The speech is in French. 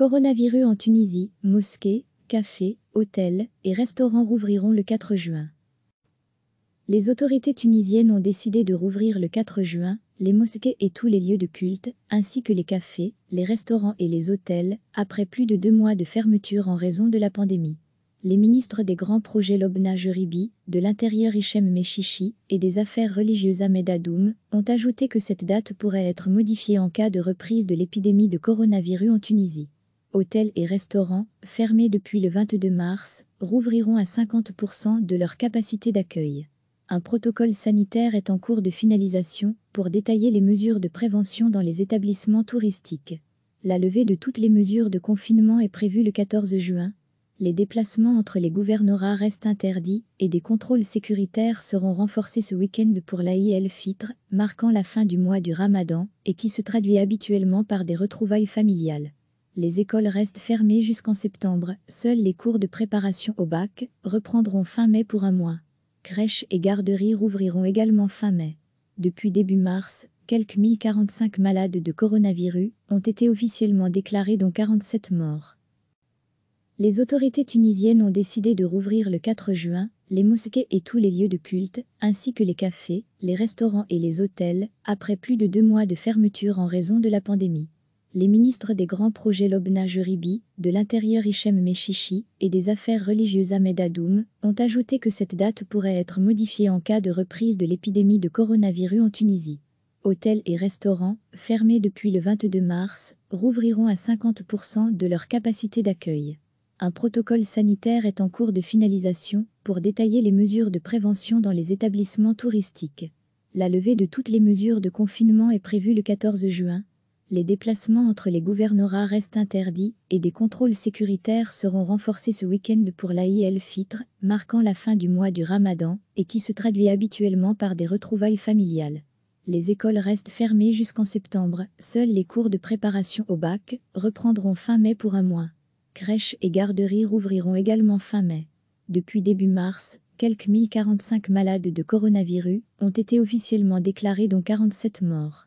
Coronavirus en Tunisie, mosquées, cafés, hôtels et restaurants rouvriront le 4 juin. Les autorités tunisiennes ont décidé de rouvrir le 4 juin les mosquées et tous les lieux de culte, ainsi que les cafés, les restaurants et les hôtels, après plus de deux mois de fermeture en raison de la pandémie. Les ministres des grands projets Lobna Jeribi, de l'Intérieur Hichem Mechichi et des Affaires religieuses Ahmed Adoum ont ajouté que cette date pourrait être modifiée en cas de reprise de l'épidémie de coronavirus en Tunisie hôtels et restaurants, fermés depuis le 22 mars, rouvriront à 50% de leur capacité d'accueil. Un protocole sanitaire est en cours de finalisation pour détailler les mesures de prévention dans les établissements touristiques. La levée de toutes les mesures de confinement est prévue le 14 juin. Les déplacements entre les gouvernorats restent interdits et des contrôles sécuritaires seront renforcés ce week-end pour l'AIL el-Fitr, marquant la fin du mois du Ramadan et qui se traduit habituellement par des retrouvailles familiales. Les écoles restent fermées jusqu'en septembre, seuls les cours de préparation au bac reprendront fin mai pour un mois. Crèches et garderies rouvriront également fin mai. Depuis début mars, quelques 1045 malades de coronavirus ont été officiellement déclarés dont 47 morts. Les autorités tunisiennes ont décidé de rouvrir le 4 juin les mosquées et tous les lieux de culte, ainsi que les cafés, les restaurants et les hôtels, après plus de deux mois de fermeture en raison de la pandémie les ministres des grands projets Lobna Juribi, de l'Intérieur Hichem Mechichi et des Affaires religieuses Ahmed Adoum ont ajouté que cette date pourrait être modifiée en cas de reprise de l'épidémie de coronavirus en Tunisie. Hôtels et restaurants, fermés depuis le 22 mars, rouvriront à 50% de leur capacité d'accueil. Un protocole sanitaire est en cours de finalisation pour détailler les mesures de prévention dans les établissements touristiques. La levée de toutes les mesures de confinement est prévue le 14 juin les déplacements entre les gouvernorats restent interdits et des contrôles sécuritaires seront renforcés ce week-end pour l'AIL el-Fitr, marquant la fin du mois du Ramadan et qui se traduit habituellement par des retrouvailles familiales. Les écoles restent fermées jusqu'en septembre, seuls les cours de préparation au bac reprendront fin mai pour un mois. Crèches et garderies rouvriront également fin mai. Depuis début mars, quelques 1045 malades de coronavirus ont été officiellement déclarés dont 47 morts.